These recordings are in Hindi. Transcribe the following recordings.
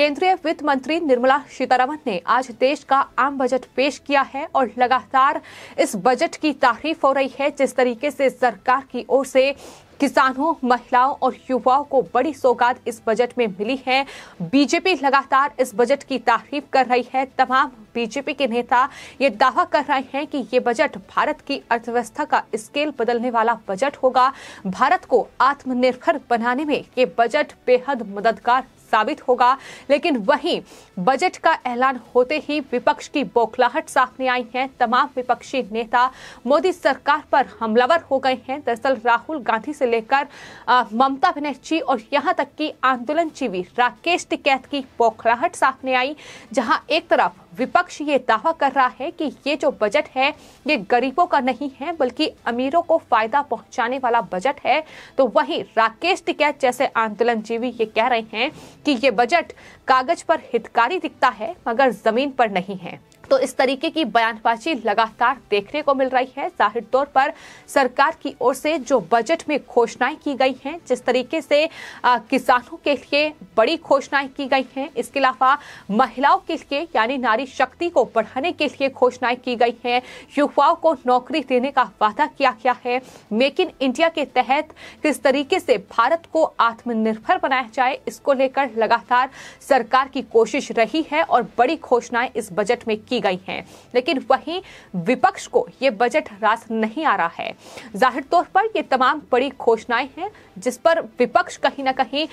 केंद्रीय वित्त मंत्री निर्मला सीतारमन ने आज देश का आम बजट पेश किया है और लगातार इस बजट की तारीफ हो रही है जिस तरीके से सरकार की ओर से किसानों महिलाओं और युवाओं को बड़ी सौगात इस बजट में मिली है बीजेपी लगातार इस बजट की तारीफ कर रही है तमाम बीजेपी के नेता ये दावा कर रहे हैं कि ये बजट भारत की अर्थव्यवस्था का स्केल बदलने वाला बजट होगा भारत को आत्मनिर्भर बनाने में ये बजट बेहद मददगार साबित होगा लेकिन वहीं बजट का ऐलान होते ही विपक्ष की बौखलाहट सामने आई है तमाम विपक्षी नेता मोदी सरकार पर हमलावर हो गए हैं दरअसल राहुल गांधी से लेकर ममता बनर्जी और यहां तक कि आंदोलन जीवी राकेश टिकैत की बौखलाहट सामने आई जहां एक तरफ विपक्ष ये दावा कर रहा है कि ये जो बजट है ये गरीबों का नहीं है बल्कि अमीरों को फायदा पहुंचाने वाला बजट है तो वही राकेश टिकैत जैसे आंदोलन जीवी ये कह रहे हैं कि ये बजट कागज पर हितकारी दिखता है मगर जमीन पर नहीं है तो इस तरीके की बयानबाजी लगातार देखने को मिल रही है जाहिर तौर पर सरकार की ओर से जो बजट में घोषणाएं की गई हैं जिस तरीके से किसानों के लिए बड़ी घोषणाएं की गई हैं इसके अलावा महिलाओं के लिए यानी नारी शक्ति को बढ़ाने के लिए घोषणाएं की गई हैं युवाओं को नौकरी देने का वादा किया गया है मेक इन इंडिया के तहत किस तरीके से भारत को आत्मनिर्भर बनाया जाए इसको लेकर लगातार सरकार की कोशिश रही है और बड़ी घोषणाएं इस बजट में की की गई हैं लेकिन वहीं विपक्ष को ये बजट रास नहीं आ रहा है जाहिर तौर पर ये तमाम बड़ी घोषणाएं हैं जिस पर विपक्ष कहीं ना कहीं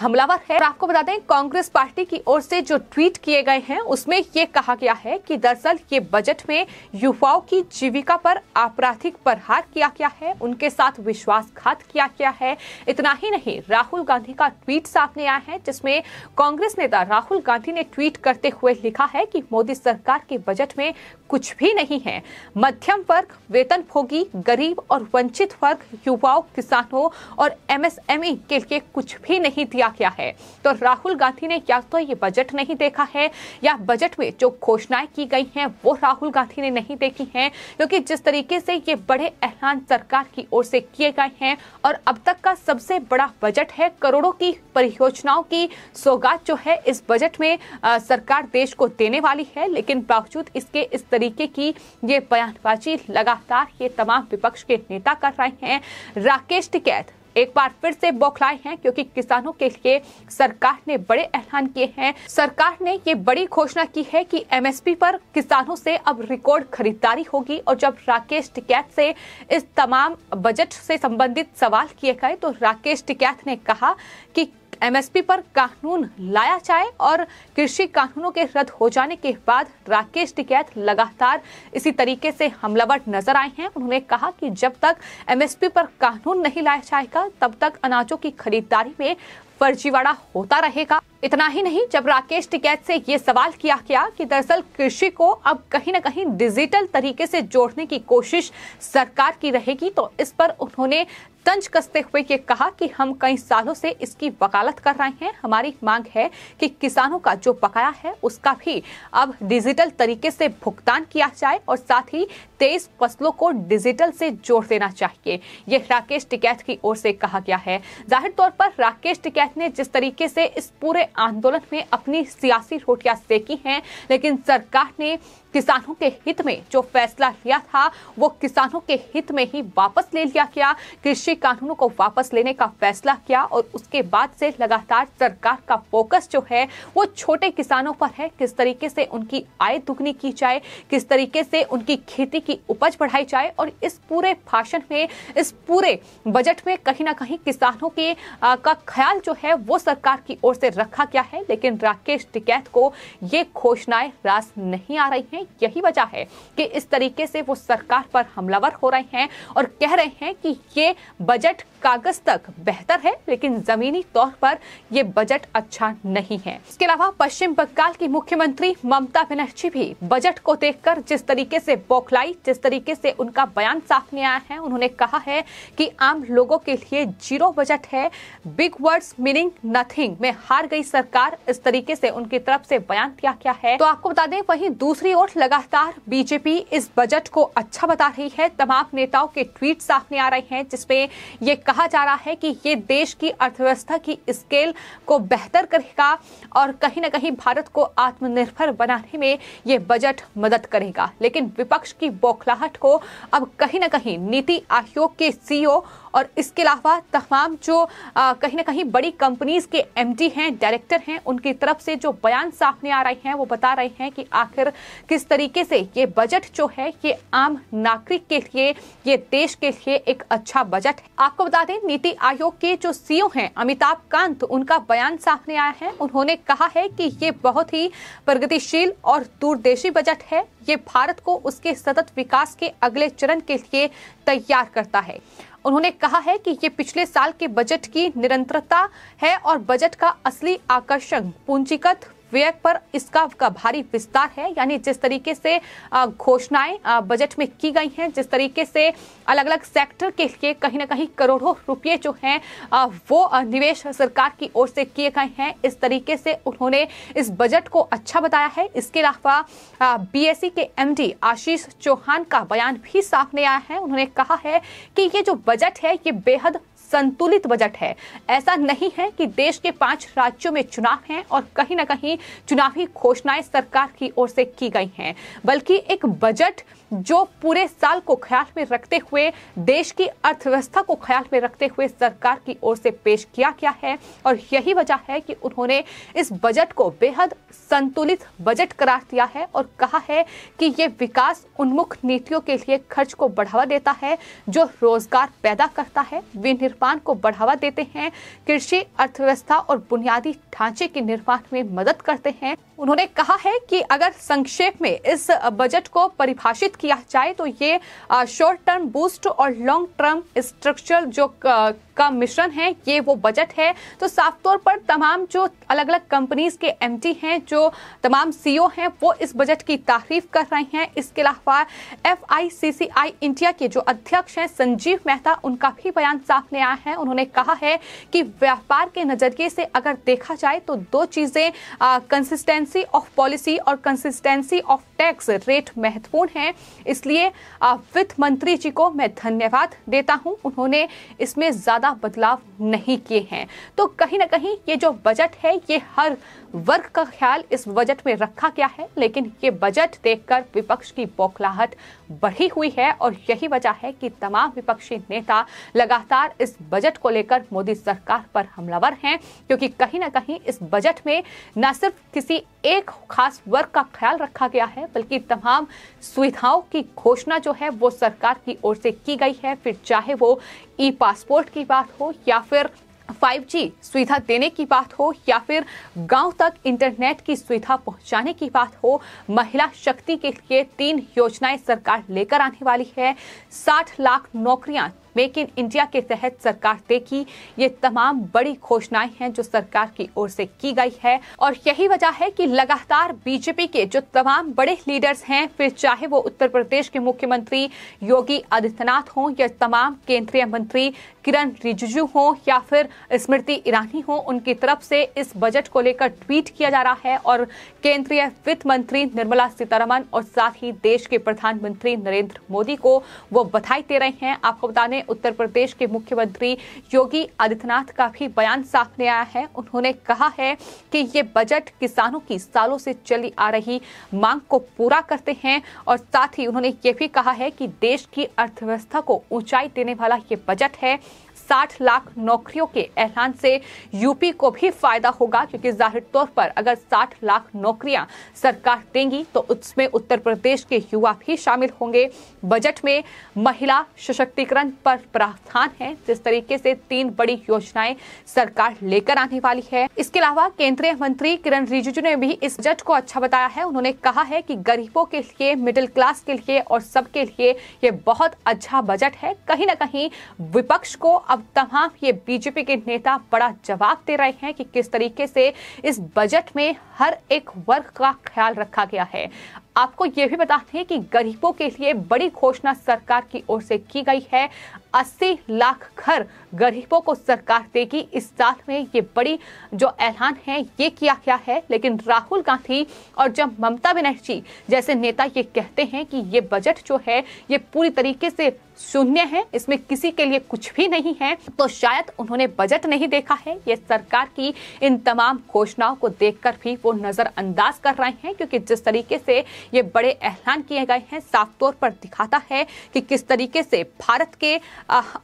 हमलावर है आपको बता दें कांग्रेस पार्टी की ओर से जो ट्वीट किए गए हैं उसमें ये कहा गया है कि दरअसल ये बजट में युवाओं की जीविका पर आपराधिक प्रहार किया गया है उनके साथ विश्वासघात किया गया है इतना ही नहीं राहुल गांधी का ट्वीट सामने आया है जिसमें कांग्रेस नेता राहुल गांधी ने ट्वीट करते हुए लिखा है कि मोदी सरकार सरकार के बजट में कुछ भी नहीं है मध्यम वर्ग वेतन भोगी गरीब और वंचित वर्ग युवाओं किसानों और एमएसएमई के लिए कुछ भी नहीं दिया गया है तो राहुल गांधी ने या तो ये बजट नहीं देखा है या बजट में जो घोषणाएं की गई हैं वो राहुल गांधी ने नहीं देखी हैं क्योंकि जिस तरीके से ये बड़े ऐलान सरकार की ओर से किए गए हैं और अब तक का सबसे बड़ा बजट है करोड़ों की परियोजनाओं की सौगात जो है इस बजट में आ, सरकार देश को देने वाली है लेकिन लेकिन बावजूद इसके इस तरीके की ये बयानबाजी लगातार ये तमाम विपक्ष के नेता कर रहे हैं राकेश टिकैत एक बार फिर से बौखलाए हैं क्योंकि किसानों के लिए सरकार ने बड़े ऐलान किए हैं सरकार ने ये बड़ी घोषणा की है कि एमएसपी पर किसानों से अब रिकॉर्ड खरीदारी होगी और जब राकेश टिकैत से इस तमाम बजट से संबंधित सवाल किए गए तो राकेश टिकैत ने कहा कि एमएसपी पर कानून लाया जाए और कृषि कानूनों के रद्द हो जाने के बाद राकेश टिकैत लगातार इसी तरीके से हमलावर नजर आए हैं उन्होंने कहा कि जब तक एमएसपी पर कानून नहीं लाया जाएगा तब तक अनाजों की खरीदारी में फर्जीवाड़ा होता रहेगा इतना ही नहीं जब राकेश टिकैत से ये सवाल किया गया कि दरअसल कृषि को अब कहीं ना कहीं डिजिटल तरीके से जोड़ने की कोशिश सरकार की रहेगी तो इस पर उन्होंने तंज कसते हुए ये कहा कि हम कई सालों से इसकी वकालत कर रहे हैं हमारी मांग है कि किसानों का जो बकाया है उसका भी अब डिजिटल तरीके से भुगतान किया जाए और साथ ही तेईस फसलों को डिजिटल से जोड़ देना चाहिए यह राकेश टिकैत की ओर से कहा गया है जाहिर तौर पर राकेश टिकैत ने जिस तरीके से इस पूरे आंदोलन में अपनी सियासी रोटियां सेकी हैं लेकिन सरकार ने किसानों के हित में जो फैसला लिया था वो किसानों के हित में ही वापस ले लिया गया कृषि कानूनों को वापस लेने का फैसला किया और उसके बाद से लगातार सरकार का फोकस जो है वो छोटे किसानों पर है किस तरीके से उनकी आय दुगनी की जाए किस तरीके से उनकी खेती की उपज बढ़ाई जाए और इस पूरे भाषण में इस पूरे बजट में कहीं ना कहीं किसानों के आ, का ख्याल जो है वो सरकार की ओर से रखा गया है लेकिन राकेश टिकैत को ये घोषणाएं रास नहीं आ रही हैं यही वजह है कि इस तरीके से वो सरकार पर हमलावर हो रहे हैं और कह रहे हैं कि ये बजट कागज तक बेहतर है लेकिन जमीनी तौर पर यह बजट अच्छा नहीं है इसके अलावा पश्चिम बंगाल की मुख्यमंत्री ममता बनर्जी भी बजट को देखकर जिस तरीके से बौखलाई जिस तरीके से उनका बयान सामने आया है उन्होंने कहा है कि आम लोगों के लिए जीरो बजट है बिग वर्ड्स मीनिंग नथिंग में हार गई सरकार इस तरीके से उनकी तरफ से बयान दिया गया है तो आपको बता दें वहीं दूसरी ओर लगातार बीजेपी इस बजट को अच्छा बता रही है तमाम नेताओं के ट्वीट सामने आ रहे हैं जिसमें ये कहा जा रहा है कि ये देश की अर्थव्यवस्था की स्केल को बेहतर करेगा और कहीं ना कहीं भारत को आत्मनिर्भर बनाने में ये बजट मदद करेगा लेकिन विपक्ष की बौखलाहट को अब कहीं ना कहीं नीति आयोग के सीईओ और इसके अलावा तमाम जो कहीं ना कहीं बड़ी कंपनीज़ के एमडी हैं डायरेक्टर हैं उनकी तरफ से जो बयान सामने आ रहे हैं वो बता रहे हैं कि आखिर किस तरीके से ये बजट जो है ये आम नागरिक के लिए ये देश के लिए एक अच्छा बजट है आपको बता दें नीति आयोग के जो सीईओ e हैं अमिताभ कांत उनका बयान सामने आया है उन्होंने कहा है कि ये बहुत ही प्रगतिशील और दूरदेशी बजट है ये भारत को उसके सतत विकास के अगले चरण के लिए तैयार करता है उन्होंने कहा है कि ये पिछले साल के बजट की निरंतरता है और बजट का असली आकर्षण पूंजीगत व्यय पर इसका का भारी विस्तार है यानी जिस तरीके से घोषणाएं बजट में की गई हैं जिस तरीके से अलग अलग सेक्टर के लिए कहीं ना कहीं करोड़ों रुपये जो हैं वो निवेश सरकार की ओर से किए गए हैं इस तरीके से उन्होंने इस बजट को अच्छा बताया है इसके अलावा B e K M Ashish Chauhan का बयान भी सामने आया है उन्होंने कहा है कि ये जो बजट है ये बेहद संतुलित बजट है ऐसा नहीं है कि देश के पांच राज्यों में चुनाव हैं और कहीं ना कहीं चुनावी घोषणाएं सरकार की ओर से की गई हैं बल्कि एक बजट जो पूरे साल को ख्याल में रखते हुए देश की अर्थव्यवस्था को ख्याल में रखते हुए सरकार की ओर से पेश किया गया है और यही वजह है कि उन्होंने इस बजट को बेहद संतुलित बजट करार दिया है और कहा है कि ये विकास उन्मुख नीतियों के लिए खर्च को बढ़ावा देता है जो रोजगार पैदा करता है विनिर्माण निर्माण को बढ़ावा देते हैं कृषि अर्थव्यवस्था और बुनियादी ढांचे के निर्माण में मदद करते हैं उन्होंने कहा है कि अगर संक्षेप में इस बजट को परिभाषित किया जाए तो ये शॉर्ट टर्म बूस्ट और लॉन्ग टर्म स्ट्रक्चर जो का मिश्रण है ये वो बजट है तो साफ तौर पर तमाम जो अलग अलग कंपनीज के एम हैं जो तमाम सी e हैं वो इस बजट की तारीफ कर रहे हैं इसके अलावा एफ इंडिया के जो अध्यक्ष हैं संजीव मेहता उनका भी बयान सामने आया है उन्होंने कहा है कि व्यापार के नजरिए से अगर देखा जाए तो दो चीजें कंसिस्टेंसी ऑफ पॉलिसी और कंसिस्टेंसी ऑफ टैक्स रेट महत्वपूर्ण है इसलिए वित्त मंत्री जी को मैं धन्यवाद देता हूं उन्होंने इसमें ज्यादा ज़्यादा बदलाव नहीं किए हैं तो कहीं ना कहीं ये जो बजट है ये हर वर्ग का ख्याल इस बजट में रखा गया है लेकिन ये बजट देखकर विपक्ष की बौखलाहट बढ़ी हुई है और यही वजह है कि तमाम विपक्षी नेता लगातार इस बजट को लेकर मोदी सरकार पर हमलावर हैं क्योंकि कहीं ना कहीं इस बजट में न सिर्फ किसी एक खास वर्ग का ख्याल रखा गया है बल्कि तमाम सुविधाओं की घोषणा जो है वो सरकार की ओर से की गई है फिर चाहे वो ई पासपोर्ट की बात हो या फिर 5G सुविधा देने की बात हो या फिर गांव तक इंटरनेट की सुविधा पहुंचाने की बात हो महिला शक्ति के लिए तीन योजनाएं सरकार लेकर आने वाली है 60 लाख नौकरियां मेक इन इंडिया के तहत सरकार देखी ये तमाम बड़ी घोषणाएं हैं जो सरकार की ओर से की गई है और यही वजह है कि लगातार बीजेपी के जो तमाम बड़े लीडर्स हैं फिर चाहे वो उत्तर प्रदेश के मुख्यमंत्री योगी आदित्यनाथ हों या तमाम केंद्रीय मंत्री किरण रिजिजू हों या फिर स्मृति ईरानी हों उनकी तरफ से इस बजट को लेकर ट्वीट किया जा रहा है और केंद्रीय वित्त मंत्री निर्मला सीतारमन और साथ ही देश के प्रधानमंत्री नरेंद्र मोदी को वो बधाई दे रहे हैं आपको बता दें उत्तर प्रदेश के मुख्यमंत्री योगी आदित्यनाथ का भी बयान सामने आया है उन्होंने कहा है कि ये बजट किसानों की सालों से चली आ रही मांग को पूरा करते हैं और साथ ही उन्होंने ये भी कहा है कि देश की अर्थव्यवस्था को ऊंचाई देने वाला ये बजट है साठ लाख नौकरियों के ऐलान से यूपी को भी फायदा होगा क्योंकि जाहिर तौर पर अगर साठ लाख नौकरियां सरकार देंगी तो उसमें उत्तर प्रदेश के युवा भी शामिल होंगे बजट में महिला सशक्तिकरण पर प्रावधान है जिस तरीके से तीन बड़ी योजनाएं सरकार लेकर आने वाली है इसके अलावा केंद्रीय मंत्री किरण रिजिजू ने भी इस बजट को अच्छा बताया है उन्होंने कहा है कि गरीबों के लिए मिडिल क्लास के लिए और सबके लिए ये बहुत अच्छा बजट है कहीं ना कहीं विपक्ष को अब तमाम ये बीजेपी के नेता बड़ा जवाब दे रहे हैं कि किस तरीके से इस बजट में हर एक वर्ग का ख्याल रखा गया है आपको ये भी बता दें कि गरीबों के लिए बड़ी घोषणा सरकार की ओर से की गई है 80 लाख घर गरीबों को सरकार देगी इस साल में ये बड़ी जो ऐलान है ये किया गया है लेकिन राहुल गांधी और जब ममता बनर्जी जैसे नेता ये कहते हैं कि ये बजट जो है ये पूरी तरीके से शून्य है इसमें किसी के लिए कुछ भी नहीं है तो शायद उन्होंने बजट नहीं देखा है ये सरकार की इन तमाम घोषणाओं को देखकर भी वो नजरअंदाज कर रहे हैं क्योंकि जिस तरीके से ये बड़े ऐलान किए गए हैं साफ तौर पर दिखाता है कि किस तरीके से भारत के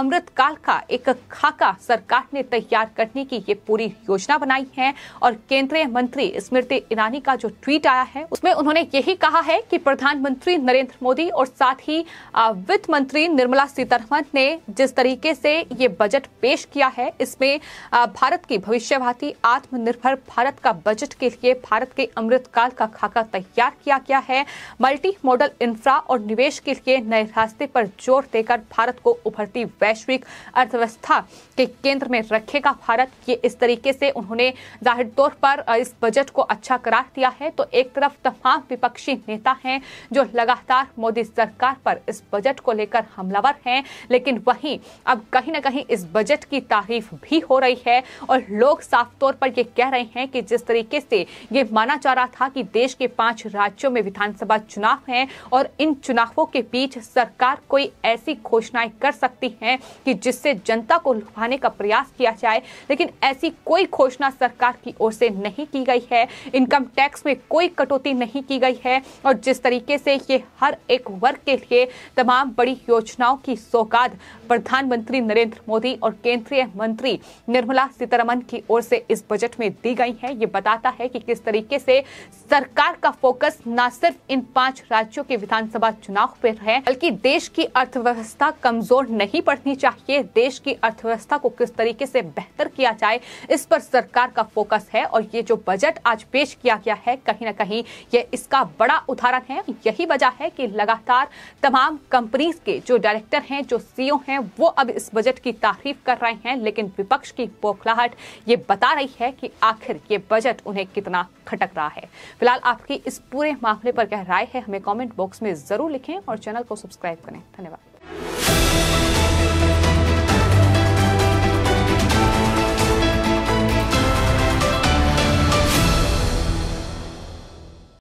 अमृतकाल का एक खाका सरकार ने तैयार करने की ये पूरी योजना बनाई है और केंद्रीय मंत्री स्मृति ईरानी का जो ट्वीट आया है उसमें उन्होंने यही कहा है कि प्रधानमंत्री नरेंद्र मोदी और साथ ही वित्त मंत्री निर्मला सीतारमन ने जिस तरीके से ये बजट पेश किया है इसमें भारत की भविष्यवादी आत्मनिर्भर भारत का बजट के लिए भारत के अमृतकाल का खाका तैयार किया गया है है मल्टी मॉडल इंफ्रा और निवेश के लिए नए रास्ते पर जोर देकर भारत को उभरती वैश्विक अर्थव्यवस्था के केंद्र में रखेगा भारत ये इस तरीके से उन्होंने जाहिर तौर पर इस बजट को अच्छा करार दिया है तो एक तरफ तमाम विपक्षी नेता हैं जो लगातार मोदी सरकार पर इस बजट को लेकर हमलावर हैं लेकिन वहीं अब कहीं ना कहीं इस बजट की तारीफ भी हो रही है और लोग साफ तौर पर यह कह रहे हैं कि जिस तरीके से ये माना जा रहा था कि देश के पांच राज्यों में विधान विधानसभा चुनाव हैं और इन चुनावों के बीच सरकार कोई ऐसी घोषणाएं कर सकती है कि जिससे जनता को लुभाने का प्रयास किया जाए लेकिन ऐसी कोई घोषणा सरकार की ओर से नहीं की गई है इनकम टैक्स में कोई कटौती नहीं की गई है और जिस तरीके से ये हर एक वर्ग के लिए तमाम बड़ी योजनाओं की सौगात प्रधानमंत्री नरेंद्र मोदी और केंद्रीय मंत्री निर्मला सीतारमन की ओर से इस बजट में दी गई है ये बताता है कि किस तरीके से सरकार का फोकस न सिर्फ सिर्फ इन पांच राज्यों के विधानसभा चुनाव पर है बल्कि देश की अर्थव्यवस्था कमजोर नहीं पड़नी चाहिए देश की अर्थव्यवस्था को किस तरीके से बेहतर किया जाए इस पर सरकार का फोकस है और ये जो बजट आज पेश किया गया है कहीं ना कहीं ये इसका बड़ा उदाहरण है यही वजह है कि लगातार तमाम कंपनीज के जो डायरेक्टर हैं जो सीईओ हैं वो अब इस बजट की तारीफ कर रहे हैं लेकिन विपक्ष की बोखलाहट ये बता रही है कि आखिर ये बजट उन्हें कितना खटक रहा है फिलहाल आपकी इस पूरे मामले पर क्या राय है हमें कॉमेंट बॉक्स में जरूर लिखें और चैनल को सब्सक्राइब करें धन्यवाद